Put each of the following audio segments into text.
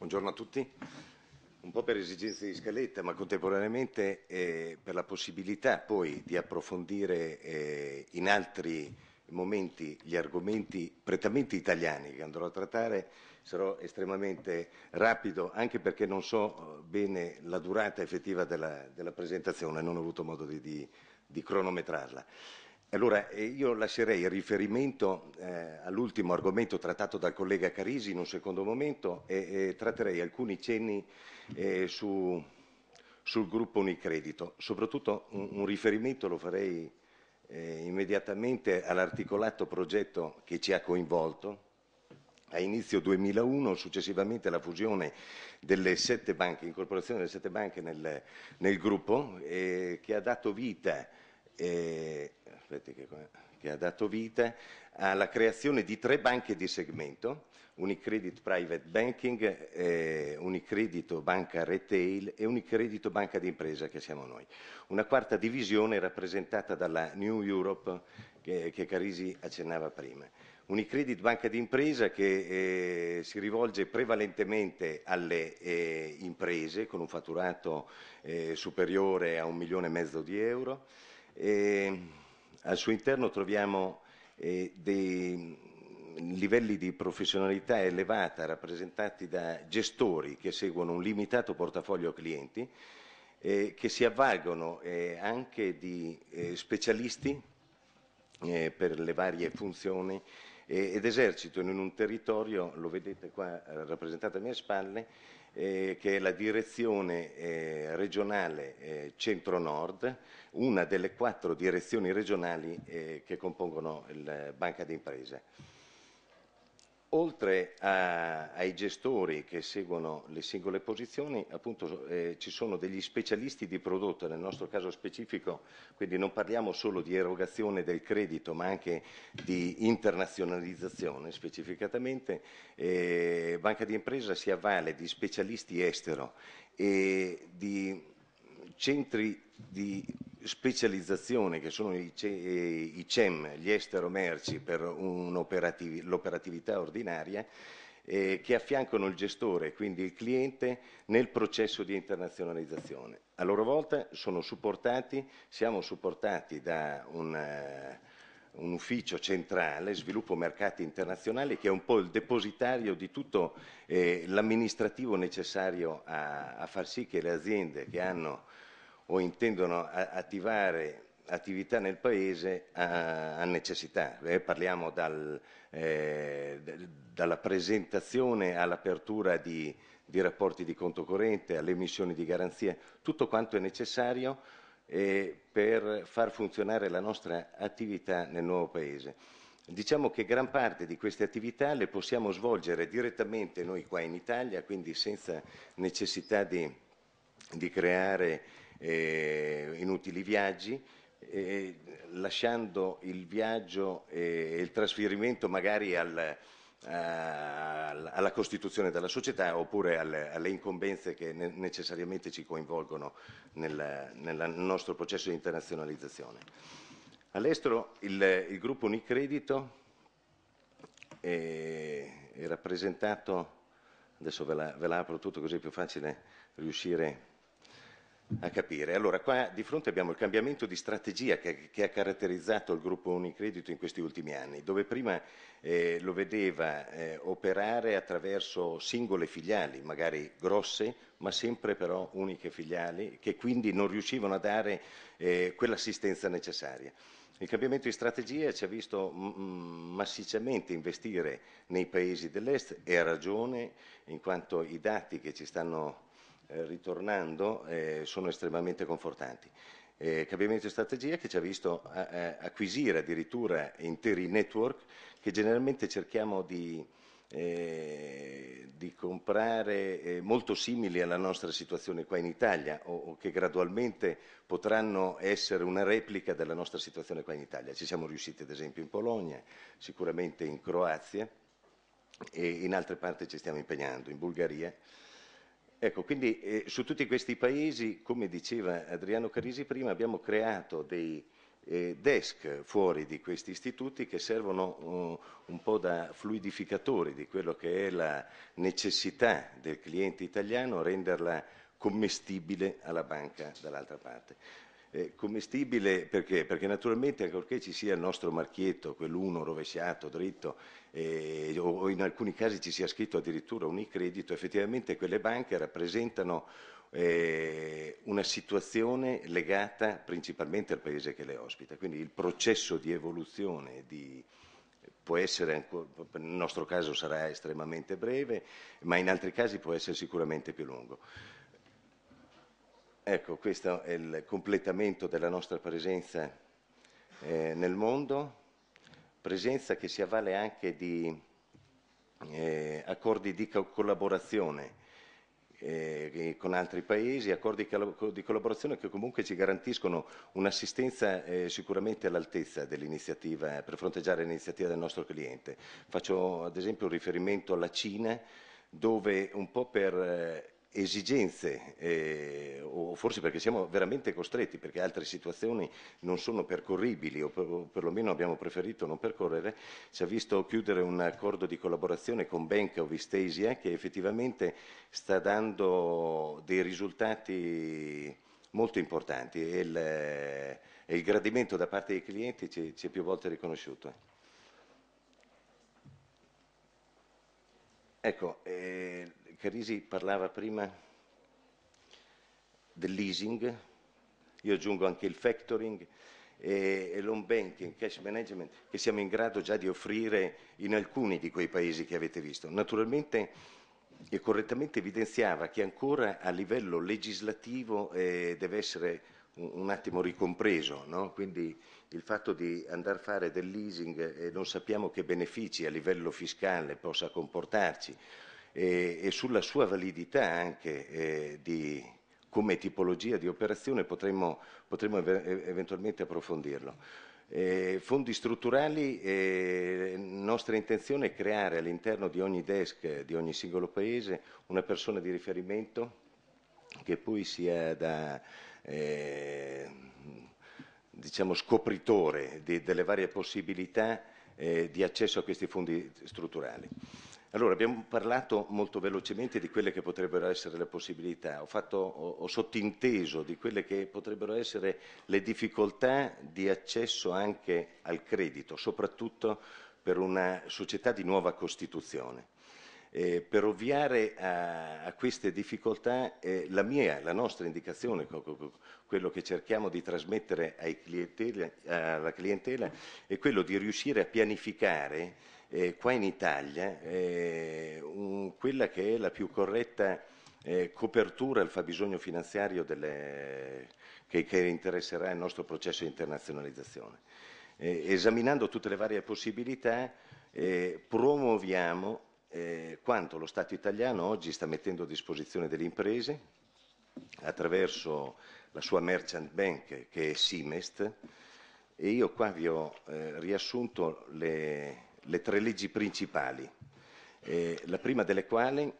Buongiorno a tutti. Un po' per esigenze di scaletta, ma contemporaneamente eh, per la possibilità poi di approfondire eh, in altri momenti gli argomenti prettamente italiani che andrò a trattare, sarò estremamente rapido, anche perché non so eh, bene la durata effettiva della, della presentazione, non ho avuto modo di, di, di cronometrarla. Allora, eh, io lascerei il riferimento eh, all'ultimo argomento trattato dal collega Carisi in un secondo momento e, e tratterei alcuni cenni eh, su, sul gruppo Unicredito. Soprattutto un, un riferimento lo farei eh, immediatamente all'articolato progetto che ci ha coinvolto a inizio 2001, successivamente alla fusione delle sette banche, incorporazione delle sette banche nel, nel gruppo, eh, che ha dato vita eh, che, che ha dato vita alla creazione di tre banche di segmento, Unicredit Private Banking, eh, Unicredito Banca Retail e Unicredito Banca d'impresa che siamo noi. Una quarta divisione rappresentata dalla New Europe che, che Carisi accennava prima. Unicredit Banca d'impresa che eh, si rivolge prevalentemente alle eh, imprese con un fatturato eh, superiore a un milione e mezzo di euro, e, al suo interno troviamo eh, dei livelli di professionalità elevata rappresentati da gestori che seguono un limitato portafoglio clienti, eh, che si avvalgono eh, anche di eh, specialisti eh, per le varie funzioni eh, ed esercitano in un territorio, lo vedete qua rappresentato alle mie spalle, eh, che è la direzione eh, regionale eh, centro-nord, una delle quattro direzioni regionali eh, che compongono la Banca d'Impresa. Oltre a, ai gestori che seguono le singole posizioni, appunto, eh, ci sono degli specialisti di prodotto, nel nostro caso specifico, quindi non parliamo solo di erogazione del credito, ma anche di internazionalizzazione specificatamente. Eh, Banca di Impresa si avvale di specialisti estero e di centri di specializzazione che sono i, CEM, eh, gli estero merci per l'operatività ordinaria, eh, che affiancano il gestore, quindi il cliente, nel processo di internazionalizzazione. A loro volta sono supportati, siamo supportati da un, uh, un ufficio centrale, sviluppo mercati internazionali, che è un po' il depositario di tutto eh, l'amministrativo necessario a, a far sì che le aziende che hanno o intendono attivare attività nel paese a necessità. Eh, parliamo dal, eh, dalla presentazione all'apertura di, di, rapporti di conto corrente, alle emissioni di garanzia, tutto quanto è necessario eh, per far funzionare la nostra attività nel nuovo paese. Diciamo che gran parte di queste attività le possiamo svolgere direttamente noi qua in Italia, quindi senza necessità di, di creare eh, inutili viaggi, eh, lasciando il viaggio e il trasferimento magari al, a, alla costituzione della società oppure alle, alle incombenze che ne, necessariamente ci coinvolgono nel, nel, nostro processo di internazionalizzazione. All'estero il, il gruppo Unicredito è, eh, è rappresentato, adesso ve la, ve la apro tutto così è più facile riuscire a a capire. Allora, qua di fronte abbiamo il cambiamento di strategia che, che ha caratterizzato il gruppo Unicredito in questi ultimi anni, dove prima eh, lo vedeva eh, operare attraverso singole filiali, magari grosse, ma sempre però uniche filiali, che quindi non riuscivano a dare eh, quell'assistenza necessaria. Il cambiamento di strategia ci ha visto mm, mm, massicciamente investire nei paesi dell'Est e ha ragione in quanto i dati che ci stanno eh, ritornando eh, sono estremamente confortanti. Eh, cambiamento di strategia che ci ha visto eh, eh, acquisire addirittura interi network che generalmente cerchiamo di, di comprare molto simili alla nostra situazione qua in Italia o, o che gradualmente potranno essere una replica della nostra situazione qua in Italia. Ci siamo riusciti ad esempio in Polonia, sicuramente in Croazia e in altre parti ci stiamo impegnando, in Bulgaria. Ecco, quindi eh, su tutti questi paesi, come diceva Adriano Carisi prima, abbiamo creato dei eh, desk fuori di questi istituti che servono un, eh, un po' da fluidificatori di quello che è la necessità del cliente italiano renderla commestibile alla banca dall'altra parte. Eh, commestibile perché? Perché naturalmente ancorché ci sia il nostro marchietto, quell'uno rovesciato, dritto, eh, o in alcuni casi ci sia scritto addirittura un e-credito, effettivamente quelle banche rappresentano eh, una situazione legata principalmente al paese che le ospita. Quindi il processo di evoluzione di, può essere, nel nostro caso sarà estremamente breve, ma in altri casi può essere sicuramente più lungo. Ecco, questo è il completamento della nostra presenza eh, nel mondo, presenza che si avvale anche di eh, accordi di collaborazione eh, con altri paesi, accordi di collaborazione che comunque ci garantiscono un'assistenza eh, sicuramente all'altezza dell'iniziativa per fronteggiare l'iniziativa del nostro cliente. Faccio ad esempio un riferimento alla Cina dove un po' per eh, esigenze eh, o forse perché siamo veramente costretti perché altre situazioni non sono percorribili o, perlomeno abbiamo preferito non percorrere, ci ha visto chiudere un accordo di collaborazione con Bank of East Asia che effettivamente sta dando dei risultati molto importanti e il, e il gradimento da parte dei clienti ci, ci è più volte riconosciuto. Ecco, eh, Carisi parlava prima del leasing, io aggiungo anche il factoring e, e l'home banking, cash management, che siamo in grado già di offrire in alcuni di quei paesi che avete visto. Naturalmente e correttamente evidenziava che ancora a livello legislativo eh, deve essere un, un attimo ricompreso, no? quindi il fatto di andare a fare del leasing e eh, non sappiamo che benefici a livello fiscale possa comportarci, e, e sulla sua validità anche eh, di, come tipologia di operazione potremmo, potremmo ev eventualmente approfondirlo. Eh, fondi strutturali, eh, nostra intenzione è creare all'interno di ogni desk, di ogni singolo paese, una persona di riferimento che poi sia da eh, diciamo scopritore di, delle varie possibilità eh, di accesso a questi fondi strutturali. Allora, abbiamo parlato molto velocemente di quelle che potrebbero essere le possibilità, ho, fatto, ho, ho, sottinteso di quelle che potrebbero essere le difficoltà di accesso anche al credito, soprattutto per una società di nuova Costituzione. Eh, per ovviare a, a queste difficoltà, eh, la mia, la nostra indicazione, quello che cerchiamo di trasmettere clientela, alla clientela, è quello di riuscire a pianificare eh, qua in Italia eh, un, quella che è la più corretta eh, copertura al fabbisogno finanziario delle, che, che, interesserà il nostro processo di internazionalizzazione. Eh, esaminando tutte le varie possibilità eh, promuoviamo eh, quanto lo Stato italiano oggi sta mettendo a disposizione delle imprese attraverso la sua merchant bank che è Simest e io qua vi ho riassunto le, le tre leggi principali, eh, la prima delle quali,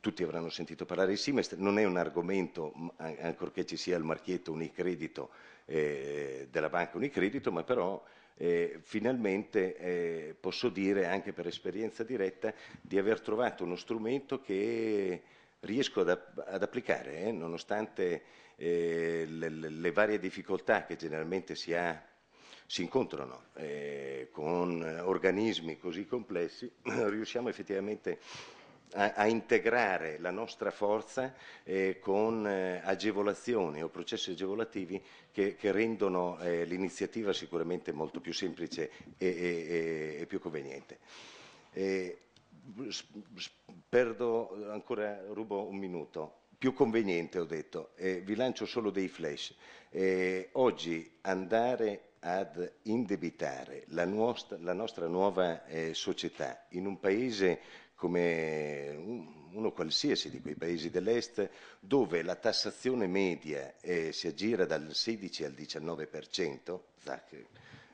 tutti avranno sentito parlare di Simest, non è un argomento, ancorché ci sia il marchietto Unicredito eh, della banca Unicredito, ma però eh, finalmente eh, posso dire anche per esperienza diretta di aver trovato uno strumento che riesco ad, ad applicare, eh, nonostante eh, le, le varie difficoltà che generalmente si ha si incontrano eh, con organismi così complessi, riusciamo effettivamente a, a, integrare la nostra forza eh, con eh, agevolazioni o processi agevolativi che, che rendono eh, l'iniziativa sicuramente molto più semplice e, e, e più conveniente. Eh, perdo ancora, rubo un minuto. Più conveniente, ho detto, vi lancio solo dei flash. Eh, oggi andare ad indebitare la, nostra, la nostra nuova eh, società in un paese come uno qualsiasi di quei paesi dell'Est, dove la tassazione media eh, si aggira dal 16 al 19%, zac, eh,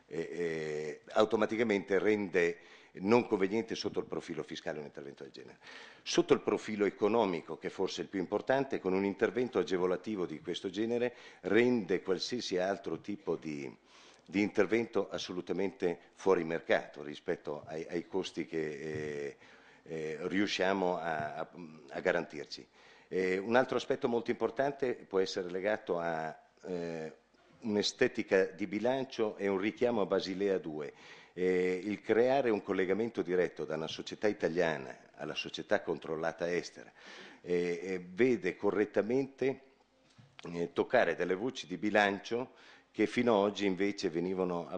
eh, automaticamente rende non conveniente sotto il profilo fiscale un intervento del genere. Sotto il profilo economico, che forse è il più importante, con un intervento agevolativo di questo genere rende qualsiasi altro tipo di di intervento assolutamente fuori mercato rispetto ai, ai costi che eh, eh, riusciamo a, a, a garantirci. Eh, un altro aspetto molto importante può essere legato a eh, un'estetica di bilancio e un richiamo a Basilea 2. Eh, il creare un collegamento diretto da una società italiana alla società controllata estera eh, eh, vede correttamente toccare delle voci di bilancio che fino ad oggi invece venivano,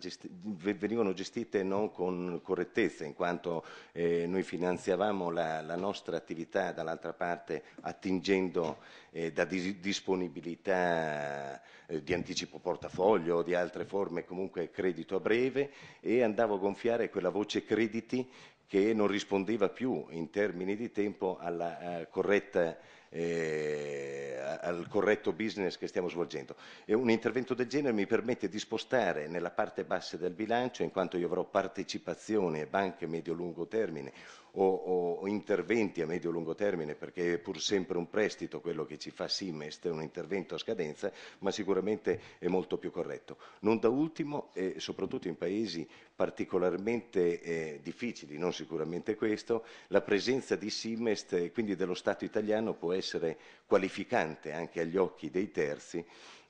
gesti- venivano gestite non con correttezza, in quanto eh, noi finanziavamo la, la, nostra attività dall'altra parte attingendo eh, da dis- disponibilità eh, di anticipo portafoglio o di altre forme, comunque credito a breve, e andavo a gonfiare quella voce crediti che non rispondeva più in termini di tempo alla eh, corretta eh, al corretto business che stiamo svolgendo. E un intervento del genere mi permette di spostare nella parte bassa del bilancio, in quanto io avrò partecipazioni e banche medio-lungo termine, o, o interventi a medio-lungo e termine, perché è pur sempre un prestito quello che ci fa Simest, è un intervento a scadenza, ma sicuramente è molto più corretto. Non da ultimo, e soprattutto in paesi particolarmente eh, difficili, non sicuramente questo, la presenza di Simest e eh, quindi dello Stato italiano può essere qualificante anche agli occhi dei terzi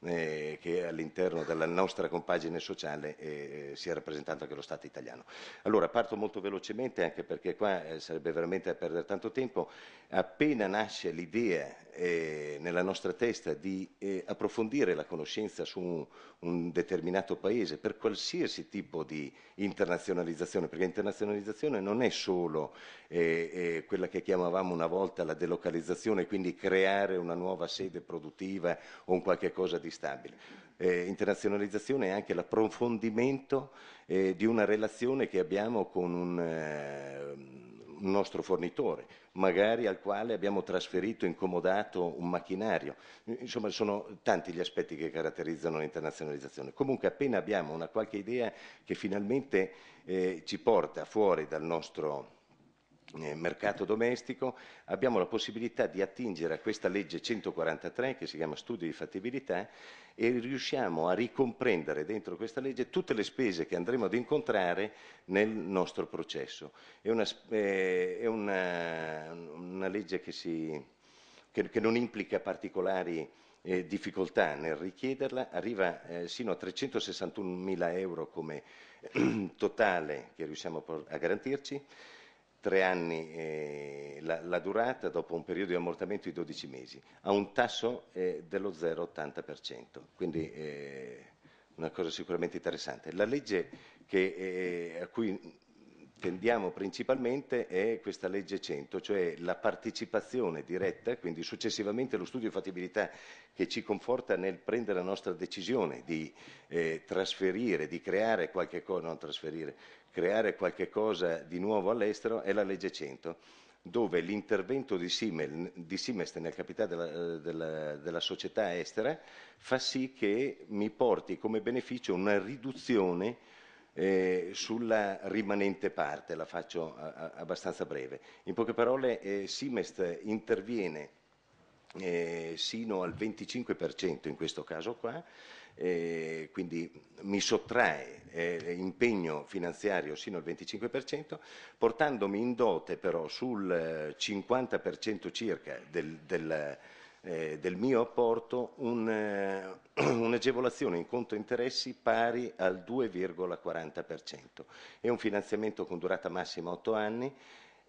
eh, che all'interno della nostra compagine sociale eh, eh sia rappresentato anche lo Stato italiano. Allora parto molto velocemente anche perché qua eh, sarebbe veramente a perdere tanto tempo, appena nasce l'idea eh, nella nostra testa di eh, approfondire la conoscenza su un, un, determinato paese per qualsiasi tipo di internazionalizzazione, perché internazionalizzazione non è solo eh, eh quella che chiamavamo una volta la delocalizzazione, quindi creare una nuova sede produttiva o un qualche cosa di stabile. Eh, internazionalizzazione è anche l'approfondimento eh, di una relazione che abbiamo con un nostro fornitore, magari al quale abbiamo trasferito, incomodato un macchinario. Insomma, sono tanti gli aspetti che caratterizzano l'internazionalizzazione. Comunque appena abbiamo una qualche idea che finalmente eh, ci porta fuori dal nostro eh, mercato domestico, abbiamo la possibilità di attingere a questa legge 143 che si chiama studio di fattibilità e riusciamo a ricomprendere dentro questa legge tutte le spese che andremo ad incontrare nel nostro processo. È una, eh, è una, una legge che, si, che, che, non implica particolari eh, difficoltà nel richiederla, arriva eh, sino a 361 mila euro come totale che riusciamo a garantirci tre anni eh, la, la, durata dopo un periodo di ammortamento di 12 mesi, a un tasso eh, dello 0,80%, quindi eh, una cosa sicuramente interessante. La legge che, eh, a cui intendiamo principalmente è questa legge 100, cioè la partecipazione diretta, quindi successivamente lo studio di fattibilità che ci conforta nel prendere la nostra decisione di eh, trasferire, di creare qualche cosa, non trasferire, creare qualche cosa di nuovo all'estero è la legge 100 dove l'intervento di, Siemel, di Siemens nel capitale della, eh, della, della, società estera fa sì che mi porti come beneficio una riduzione eh, sulla rimanente parte, la faccio a, a, abbastanza breve. In poche parole, eh, Simest interviene eh, sino al 25% in questo caso qua, eh, quindi mi sottrae eh, impegno finanziario sino al 25%, portandomi in dote però sul 50% circa del, del eh, del mio apporto eh, un'agevolazione eh, un in conto interessi pari al 2,40% È un finanziamento con durata massima 8 anni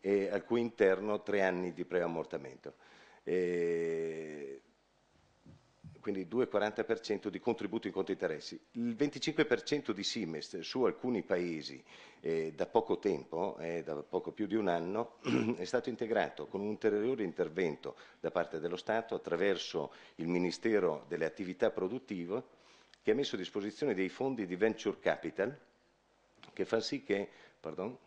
e al cui interno 3 anni di preammortamento. Eh, quindi 2,40% di contributo in conto interessi. Il 25% di Simest su alcuni paesi eh, da poco tempo, eh, da poco più di un anno, è stato integrato con un ulteriore intervento da parte dello Stato attraverso il Ministero delle Attività Produttive che ha messo a disposizione dei fondi di venture capital che fa sì che pardon,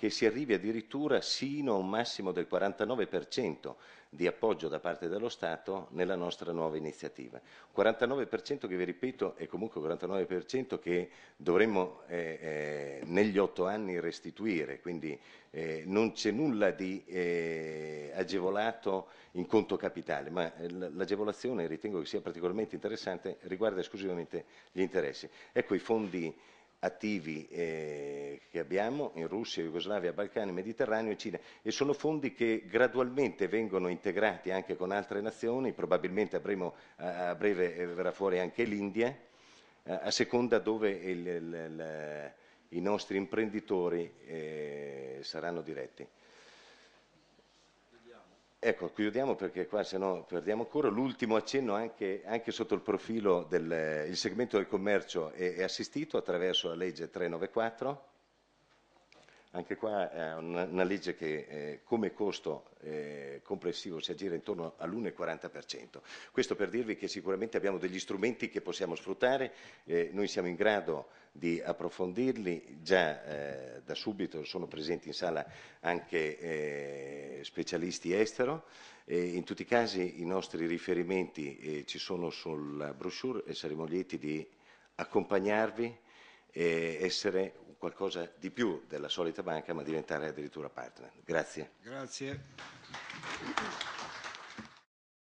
che si arrivi addirittura sino a un massimo del 49% di appoggio da parte dello Stato nella nostra nuova iniziativa. 49% che vi ripeto è comunque 49% che dovremmo eh, eh, negli otto anni restituire, quindi eh, non c'è nulla di eh, agevolato in conto capitale, ma eh, l'agevolazione ritengo che sia particolarmente interessante, riguarda esclusivamente gli interessi. Ecco i fondi attivi eh, che abbiamo in Russia, Jugoslavia, Balcani, Mediterraneo e Cina e sono fondi che gradualmente vengono integrati anche con altre nazioni, probabilmente avremo, a breve eh, verrà fuori anche l'India, eh, a seconda dove il, il, il, i nostri imprenditori eh, saranno diretti. Ecco, chiudiamo perché qua se no perdiamo ancora. L'ultimo accenno anche, anche, sotto il profilo del il segmento del commercio è, è assistito attraverso la legge 394 anche qua eh, è una, legge che eh, come costo eh, complessivo si aggira intorno all'1,40%. Questo per dirvi che sicuramente abbiamo degli strumenti che possiamo sfruttare, eh, noi siamo in grado di approfondirli, già eh, da subito sono presenti in sala anche eh, specialisti estero. in tutti i casi i nostri riferimenti ci sono sulla brochure e saremo lieti di accompagnarvi e essere qualcosa di più della solita banca, ma diventare addirittura partner. Grazie. Grazie.